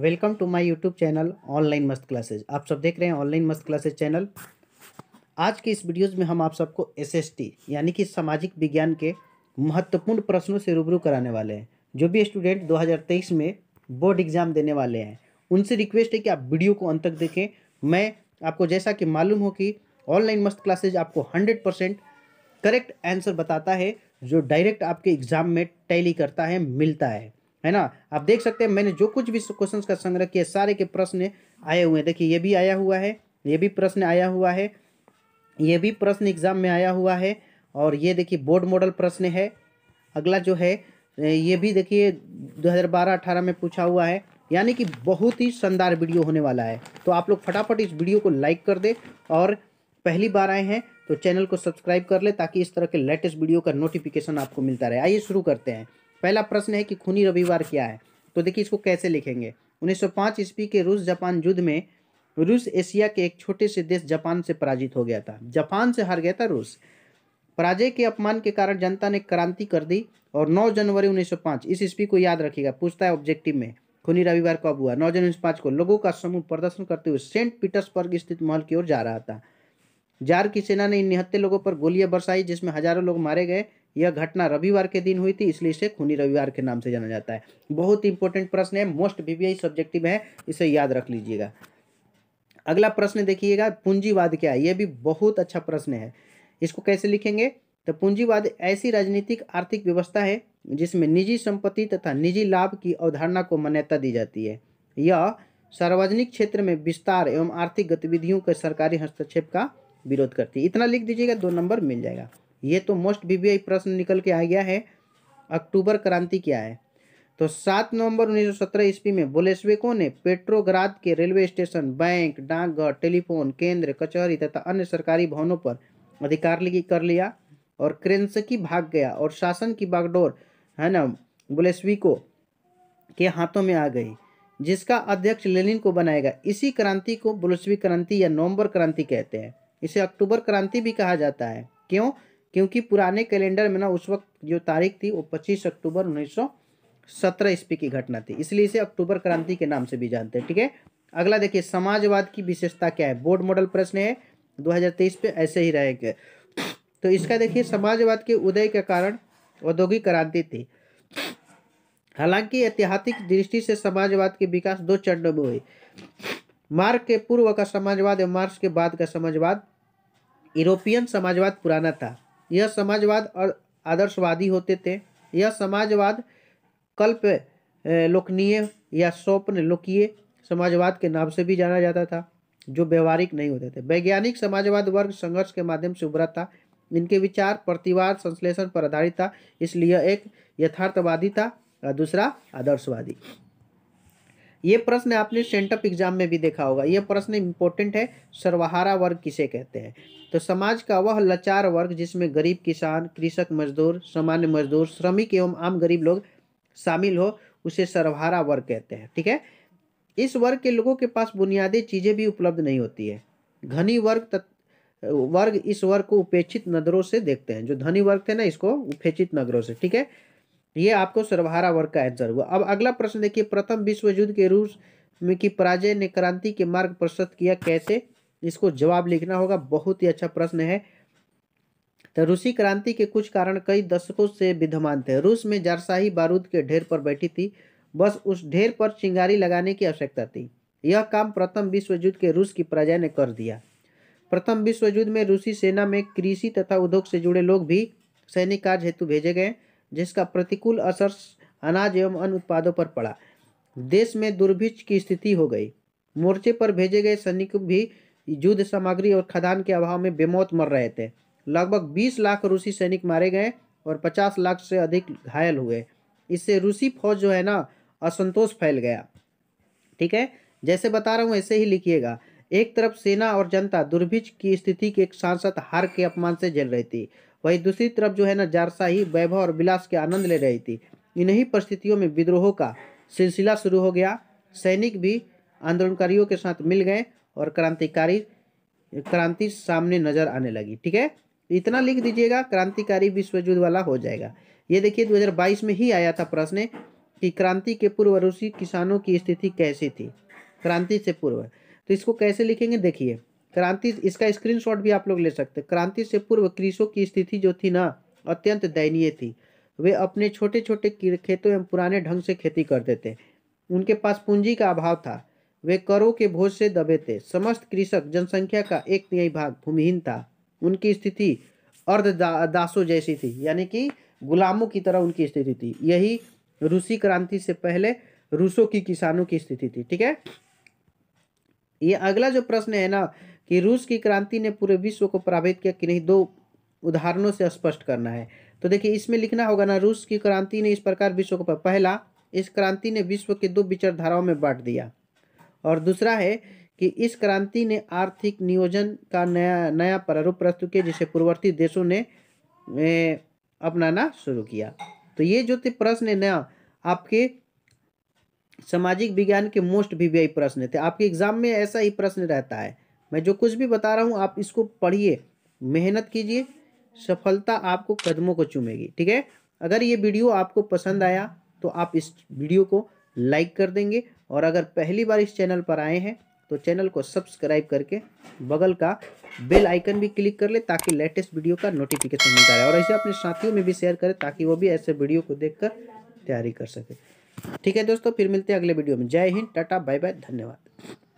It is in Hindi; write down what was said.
welcome to my YouTube channel online मस्त क्लासेज आप सब देख रहे हैं ऑनलाइन मस्त क्लासेज चैनल आज की इस वीडियोज़ में हम आप सबको एसएसटी यानी कि सामाजिक विज्ञान के महत्वपूर्ण प्रश्नों से रूबरू कराने वाले हैं जो भी स्टूडेंट 2023 में बोर्ड एग्ज़ाम देने वाले हैं उनसे रिक्वेस्ट है कि आप वीडियो को अंत तक देखें मैं आपको जैसा कि मालूम हो कि ऑनलाइन मस्त क्लासेज आपको हंड्रेड करेक्ट आंसर बताता है जो डायरेक्ट आपके एग्ज़ाम में टैली करता है मिलता है है ना आप देख सकते हैं मैंने जो कुछ भी क्वेश्चंस का संग्रह किया सारे के प्रश्न आए हुए हैं देखिए ये भी आया हुआ है ये भी प्रश्न आया हुआ है ये भी प्रश्न एग्जाम में आया हुआ है और ये देखिए बोर्ड मॉडल प्रश्न है अगला जो है ये भी देखिए 2012-18 में पूछा हुआ है यानी कि बहुत ही शानदार वीडियो होने वाला है तो आप लोग फटाफट इस वीडियो को लाइक कर दे और पहली बार आए हैं तो चैनल को सब्सक्राइब कर ले ताकि इस तरह के लेटेस्ट वीडियो का नोटिफिकेशन आपको मिलता रहे आइए शुरू करते हैं पहला प्रश्न है कि खूनी रविवार क्या है तो देखिए इसको कैसे लिखेंगे 1905 ईस्वी के रूस जापान युद्ध में रूस एशिया के एक छोटे से देश जापान से पराजित हो गया था जापान से हार गया था रूस पराजय के अपमान के कारण जनता ने क्रांति कर दी और 9 जनवरी 1905 इस ईस्वी को याद रखिएगा पूछता है ऑब्जेक्टिव में खूनी रविवार कब हुआ नौ जनवरी पाँच को लोगों का समूह प्रदर्शन करते हुए सेंट पीटर्सबर्ग स्थित महल की ओर जा रहा था जार की सेना ने इन निहत्ते लोगों पर गोलियां बरसाई जिसमें हजारों लोग मारे गए यह घटना रविवार के दिन हुई थी इसलिए इसे खूनी रविवार के नाम से जाना जाता है बहुत इंपॉर्टेंट प्रश्न है मोस्ट बीबीआई सब्जेक्टिव है इसे याद रख लीजिएगा अगला प्रश्न देखिएगा पूंजीवाद क्या है यह भी बहुत अच्छा प्रश्न है इसको कैसे लिखेंगे तो पूंजीवाद ऐसी राजनीतिक आर्थिक व्यवस्था है जिसमें निजी संपत्ति तथा निजी लाभ की अवधारणा को मान्यता दी जाती है यह सार्वजनिक क्षेत्र में विस्तार एवं आर्थिक गतिविधियों के सरकारी हस्तक्षेप का विरोध करती है इतना लिख दीजिएगा दो नंबर मिल जाएगा ये तो मोस्ट बीबीआई प्रश्न निकल के आ गया है अक्टूबर क्रांति क्या है तो सात नवंबर 1917 ईस्वी में बोलेस्वेको ने पेट्रोग्राद के रेलवे स्टेशन बैंक डाकघर टेलीफोन केंद्र कचहरी तथा अन्य सरकारी भवनों पर अधिकार कर लिया और क्रेंसकी भाग गया और शासन की बागडोर है ना बोलेस्विको के हाथों में आ गई जिसका अध्यक्ष लेनिन को बनाएगा इसी क्रांति को बुलस्वी क्रांति या नवंबर क्रांति कहते हैं इसे अक्टूबर क्रांति भी कहा जाता है क्यों क्योंकि पुराने कैलेंडर में ना उस वक्त जो तारीख थी वो 25 अक्टूबर 1917 ईस्वी की घटना थी इसलिए इसे अक्टूबर क्रांति के नाम से भी जानते हैं ठीक है अगला देखिए समाजवाद की विशेषता क्या है बोर्ड मॉडल प्रश्न है 2023 पे ऐसे ही रहेंगे तो इसका देखिए समाजवाद के उदय के कारण औद्योगिक क्रांति थी हालांकि ऐतिहासिक दृष्टि से समाजवाद के विकास दो चरणों में हुई मार्ग के पूर्व का समाजवाद और मार्क्स के बाद का समाजवाद यूरोपियन समाजवाद पुराना था यह समाजवाद और आदर्शवादी होते थे यह समाजवाद कल्प लोकनीय या स्वप्न लोकीय समाजवाद के नाम से भी जाना जाता था जो व्यवहारिक नहीं होते थे वैज्ञानिक समाजवाद वर्ग संघर्ष के माध्यम से उभरा था इनके विचार प्रतिवाद संश्लेषण पर आधारित था इसलिए एक यथार्थवादी था और दूसरा आदर्शवादी ये प्रश्न आपने सेंटअप एग्जाम में भी देखा होगा ये प्रश्न इंपॉर्टेंट है सर्वहारा वर्ग किसे कहते हैं तो समाज का वह लाचार वर्ग जिसमें गरीब किसान कृषक मजदूर सामान्य मजदूर श्रमिक एवं आम गरीब लोग शामिल हो उसे सर्वहारा वर्ग कहते हैं ठीक है इस वर्ग के लोगों के पास बुनियादी चीज़ें भी उपलब्ध नहीं होती है घनी वर्ग तत् वर्ग इस वर्ग को उपेक्षित नजरों से देखते हैं जो धनी वर्ग थे ना इसको उपेक्षित नजरों से ठीक है ये आपको सर्वहारा वर्ग का आंसर हुआ अब अगला प्रश्न देखिए प्रथम विश्व युद्ध के रूस में की पराजय ने क्रांति के मार्ग प्रशस्त किया कैसे इसको जवाब लिखना होगा बहुत ही अच्छा प्रश्न है तो रूसी क्रांति के कुछ कारण कई दशकों से विद्यमान थे रूस में जारसाही बारूद के ढेर पर बैठी थी बस उस ढेर पर चिंगारी लगाने की आवश्यकता थी यह काम प्रथम विश्व युद्ध के रूस की प्रजा ने कर दिया प्रथम विश्व युद्ध में रूसी सेना में कृषि तथा उद्योग से जुड़े लोग भी सैनिक कार्य हेतु भेजे गए जिसका प्रतिकूल असर अनाज एवं अन्य उत्पादों पर पड़ा देश में दुर्भिक्ष की स्थिति हो गई मोर्चे पर भेजे गए सैनिक भी युद्ध सामग्री और खदान के अभाव में बेमौत मर रहे थे लगभग 20 लाख रूसी सैनिक मारे गए और 50 लाख से अधिक घायल हुए इससे रूसी फौज जो है ना असंतोष फैल गया ठीक है जैसे बता रहा हूँ ऐसे ही लिखिएगा एक तरफ सेना और जनता दुर्भिक्ष की स्थिति के एक सांसद हार के अपमान से झेल रही थी वहीं दूसरी तरफ जो है ना जारसाही वैभव और विलास के आनंद ले रही थी इन्हीं परिस्थितियों में विद्रोहों का सिलसिला शुरू हो गया सैनिक भी आंदोलनकारियों के साथ मिल गए और क्रांतिकारी क्रांति सामने नजर आने लगी ठीक है इतना लिख दीजिएगा क्रांतिकारी विश्व युद्ध वाला हो जाएगा ये देखिए 2022 में ही आया था प्रश्न कि क्रांति के पूर्व रूसी किसानों की स्थिति कैसी थी क्रांति से पूर्व तो इसको कैसे लिखेंगे देखिए क्रांति इसका स्क्रीनशॉट भी आप लोग ले सकते क्रांति से पूर्व कृषकों की स्थिति जो थी ना अत्यंत दयनीय थी वे अपने छोटे छोटे खेतों एवं पुराने ढंग से खेती करते थे उनके पास पूंजी का अभाव था वे करों के भोज से दबे थे समस्त कृषक जनसंख्या का एक तिहाई भाग भूमिहीन था उनकी स्थिति अर्ध दासों जैसी थी यानी कि गुलामों की तरह उनकी स्थिति थी यही रूसी क्रांति से पहले रूसों की किसानों की स्थिति थी ठीक है ये अगला जो प्रश्न है ना कि रूस की क्रांति ने पूरे विश्व को प्रभावित किया कि नहीं दो उदाहरणों से स्पष्ट करना है तो देखिए इसमें लिखना होगा ना रूस की क्रांति ने इस प्रकार विश्व को पहला इस क्रांति ने विश्व के दो विचारधाराओं में बांट दिया और दूसरा है कि इस क्रांति ने आर्थिक नियोजन का नया नया प्रारूप प्रस्तुत किया जिसे पूर्ववर्ती देशों ने अपनाना शुरू किया तो ये जो थे प्रश्न है नया आपके सामाजिक विज्ञान के मोस्ट वीवीआई प्रश्न थे आपके एग्जाम में ऐसा ही प्रश्न रहता है मैं जो कुछ भी बता रहा हूँ आप इसको पढ़िए मेहनत कीजिए सफलता आपको कदमों को चूमेगी ठीक है अगर ये वीडियो आपको पसंद आया तो आप इस वीडियो को लाइक कर देंगे और अगर पहली बार इस चैनल पर आए हैं तो चैनल को सब्सक्राइब करके बगल का बेल आइकन भी क्लिक कर ले ताकि लेटेस्ट वीडियो का नोटिफिकेशन मिलता रहे और ऐसे अपने साथियों में भी शेयर करें ताकि वो भी ऐसे वीडियो को देख तैयारी कर सके ठीक है दोस्तों फिर मिलते हैं अगले वीडियो में जय हिंद टाटा बाय बाय धन्यवाद